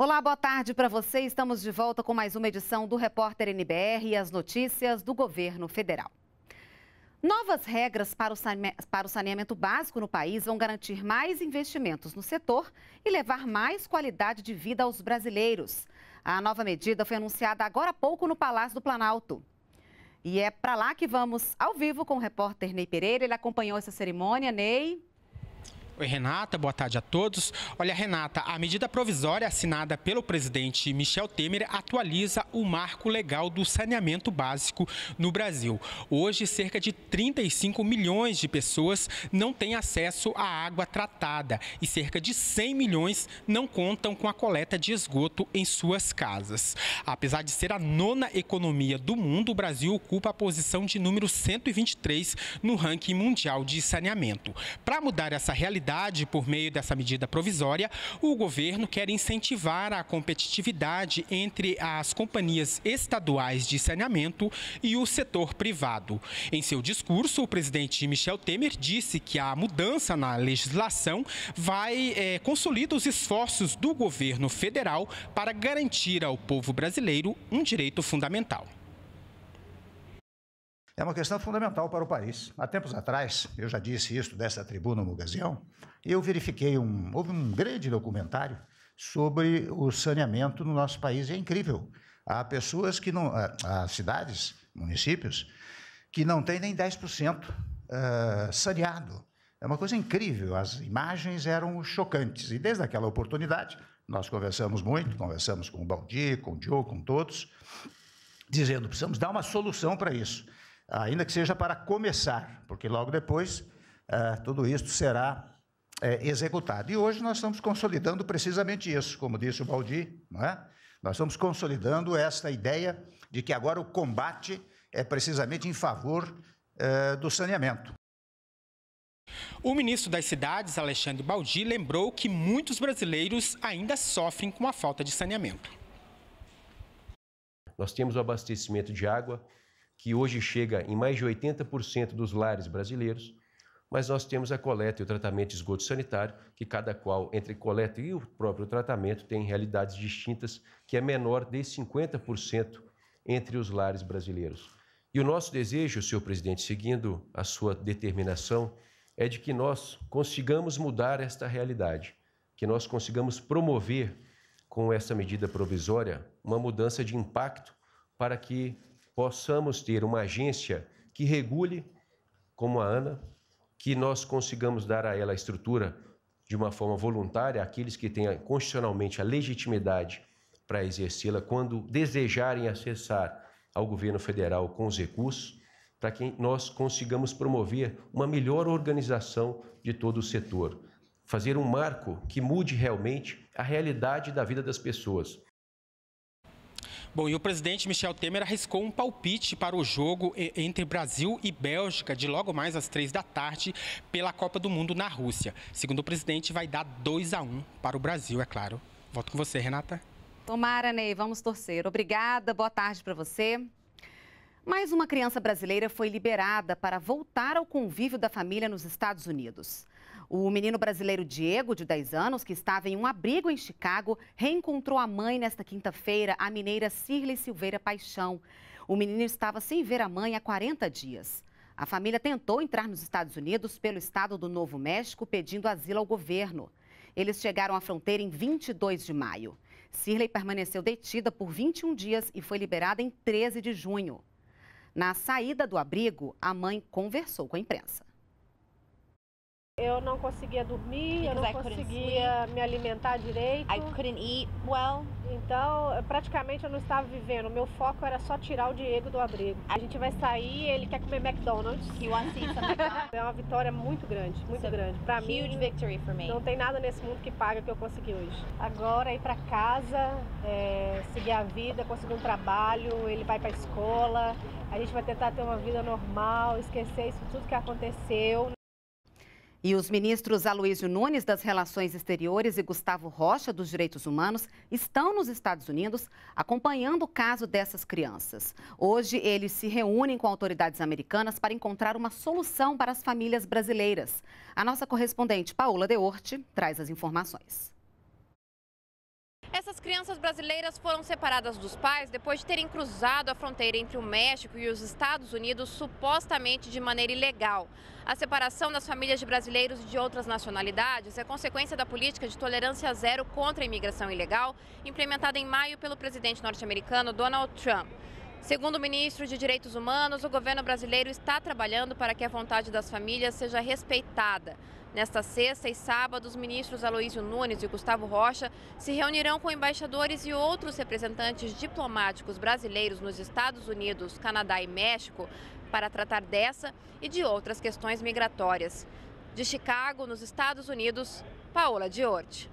Olá, boa tarde para você. Estamos de volta com mais uma edição do Repórter NBR e as notícias do governo federal. Novas regras para o saneamento básico no país vão garantir mais investimentos no setor e levar mais qualidade de vida aos brasileiros. A nova medida foi anunciada agora há pouco no Palácio do Planalto. E é para lá que vamos, ao vivo, com o repórter Ney Pereira. Ele acompanhou essa cerimônia. Ney, Oi, Renata, boa tarde a todos. Olha, Renata, a medida provisória assinada pelo presidente Michel Temer atualiza o marco legal do saneamento básico no Brasil. Hoje, cerca de 35 milhões de pessoas não têm acesso à água tratada e cerca de 100 milhões não contam com a coleta de esgoto em suas casas. Apesar de ser a nona economia do mundo, o Brasil ocupa a posição de número 123 no ranking mundial de saneamento. Para mudar essa realidade, por meio dessa medida provisória, o governo quer incentivar a competitividade entre as companhias estaduais de saneamento e o setor privado. Em seu discurso, o presidente Michel Temer disse que a mudança na legislação vai é, os esforços do governo federal para garantir ao povo brasileiro um direito fundamental é uma questão fundamental para o país. Há tempos atrás, eu já disse isso dessa tribuna uma ocasião, eu verifiquei um. Houve um grande documentário sobre o saneamento no nosso país. É incrível. Há pessoas que não. Há cidades, municípios, que não têm nem 10% ah, saneado. É uma coisa incrível. As imagens eram chocantes. E desde aquela oportunidade, nós conversamos muito, conversamos com o Baldi, com o Diogo, com todos, dizendo: precisamos dar uma solução para isso ainda que seja para começar, porque logo depois eh, tudo isso será eh, executado. E hoje nós estamos consolidando precisamente isso, como disse o Baldi, não é? Nós estamos consolidando esta ideia de que agora o combate é precisamente em favor eh, do saneamento. O ministro das Cidades, Alexandre Baldi, lembrou que muitos brasileiros ainda sofrem com a falta de saneamento. Nós temos o abastecimento de água que hoje chega em mais de 80% dos lares brasileiros, mas nós temos a coleta e o tratamento de esgoto sanitário, que cada qual, entre coleta e o próprio tratamento, tem realidades distintas, que é menor de 50% entre os lares brasileiros. E o nosso desejo, senhor presidente, seguindo a sua determinação, é de que nós consigamos mudar esta realidade, que nós consigamos promover, com essa medida provisória, uma mudança de impacto para que possamos ter uma agência que regule, como a ANA, que nós consigamos dar a ela a estrutura de uma forma voluntária, aqueles que têm constitucionalmente a legitimidade para exercê-la, quando desejarem acessar ao governo federal com os recursos, para que nós consigamos promover uma melhor organização de todo o setor, fazer um marco que mude realmente a realidade da vida das pessoas. Bom, e o presidente Michel Temer arriscou um palpite para o jogo entre Brasil e Bélgica de logo mais às três da tarde pela Copa do Mundo na Rússia. Segundo o presidente, vai dar 2 a 1 um para o Brasil, é claro. Volto com você, Renata. Tomara, Ney, vamos torcer. Obrigada, boa tarde para você. Mais uma criança brasileira foi liberada para voltar ao convívio da família nos Estados Unidos. O menino brasileiro Diego, de 10 anos, que estava em um abrigo em Chicago, reencontrou a mãe nesta quinta-feira, a mineira Cirle Silveira Paixão. O menino estava sem ver a mãe há 40 dias. A família tentou entrar nos Estados Unidos pelo estado do Novo México, pedindo asilo ao governo. Eles chegaram à fronteira em 22 de maio. Cirley permaneceu detida por 21 dias e foi liberada em 13 de junho. Na saída do abrigo, a mãe conversou com a imprensa. Eu não conseguia dormir, Because eu não conseguia me alimentar direito. I couldn't eat well. Então, praticamente eu não estava vivendo. Meu foco era só tirar o Diego do abrigo. A gente vai sair, ele quer comer McDonald's. He wants to eat McDonald's. É uma vitória muito grande, muito It's grande. Para mim, huge victory for me. Não tem nada nesse mundo que paga o que eu consegui hoje. Agora ir para casa, é, seguir a vida, conseguir um trabalho, ele vai para escola. A gente vai tentar ter uma vida normal, esquecer isso tudo que aconteceu. E os ministros Aloysio Nunes das Relações Exteriores e Gustavo Rocha dos Direitos Humanos estão nos Estados Unidos acompanhando o caso dessas crianças. Hoje, eles se reúnem com autoridades americanas para encontrar uma solução para as famílias brasileiras. A nossa correspondente Paula Deorte traz as informações. Essas crianças brasileiras foram separadas dos pais depois de terem cruzado a fronteira entre o México e os Estados Unidos supostamente de maneira ilegal. A separação das famílias de brasileiros e de outras nacionalidades é consequência da política de tolerância zero contra a imigração ilegal implementada em maio pelo presidente norte-americano Donald Trump. Segundo o ministro de Direitos Humanos, o governo brasileiro está trabalhando para que a vontade das famílias seja respeitada. Nesta sexta e sábado, os ministros Aloísio Nunes e Gustavo Rocha se reunirão com embaixadores e outros representantes diplomáticos brasileiros nos Estados Unidos, Canadá e México para tratar dessa e de outras questões migratórias. De Chicago, nos Estados Unidos, Paola Diorte.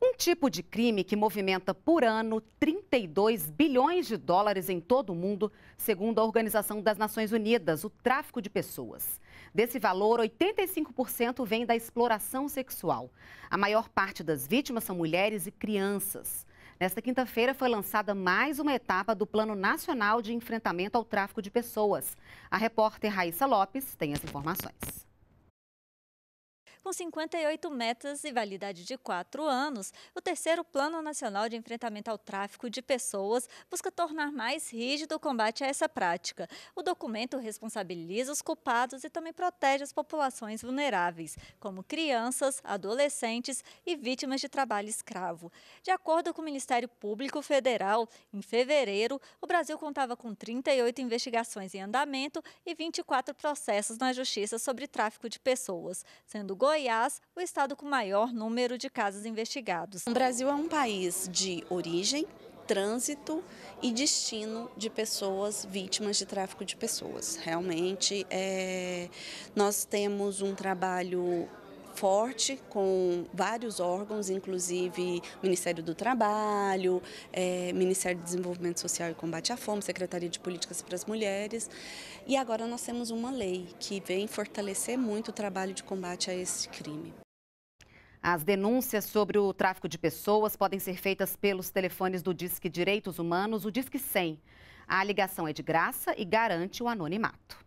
Um tipo de crime que movimenta por ano 32 bilhões de dólares em todo o mundo, segundo a Organização das Nações Unidas, o tráfico de pessoas. Desse valor, 85% vem da exploração sexual. A maior parte das vítimas são mulheres e crianças. Nesta quinta-feira foi lançada mais uma etapa do Plano Nacional de Enfrentamento ao Tráfico de Pessoas. A repórter Raíssa Lopes tem as informações. Com 58 metas e validade de quatro anos, o terceiro Plano Nacional de Enfrentamento ao Tráfico de Pessoas busca tornar mais rígido o combate a essa prática. O documento responsabiliza os culpados e também protege as populações vulneráveis, como crianças, adolescentes e vítimas de trabalho escravo. De acordo com o Ministério Público Federal, em fevereiro, o Brasil contava com 38 investigações em andamento e 24 processos na Justiça sobre tráfico de pessoas, sendo Goiás Goiás, o estado com maior número de casos investigados. O Brasil é um país de origem, trânsito e destino de pessoas vítimas de tráfico de pessoas. Realmente, é, nós temos um trabalho forte com vários órgãos, inclusive Ministério do Trabalho, é, Ministério do Desenvolvimento Social e Combate à Fome, Secretaria de Políticas para as Mulheres. E agora nós temos uma lei que vem fortalecer muito o trabalho de combate a esse crime. As denúncias sobre o tráfico de pessoas podem ser feitas pelos telefones do Disque Direitos Humanos, o Disque 100. A ligação é de graça e garante o anonimato.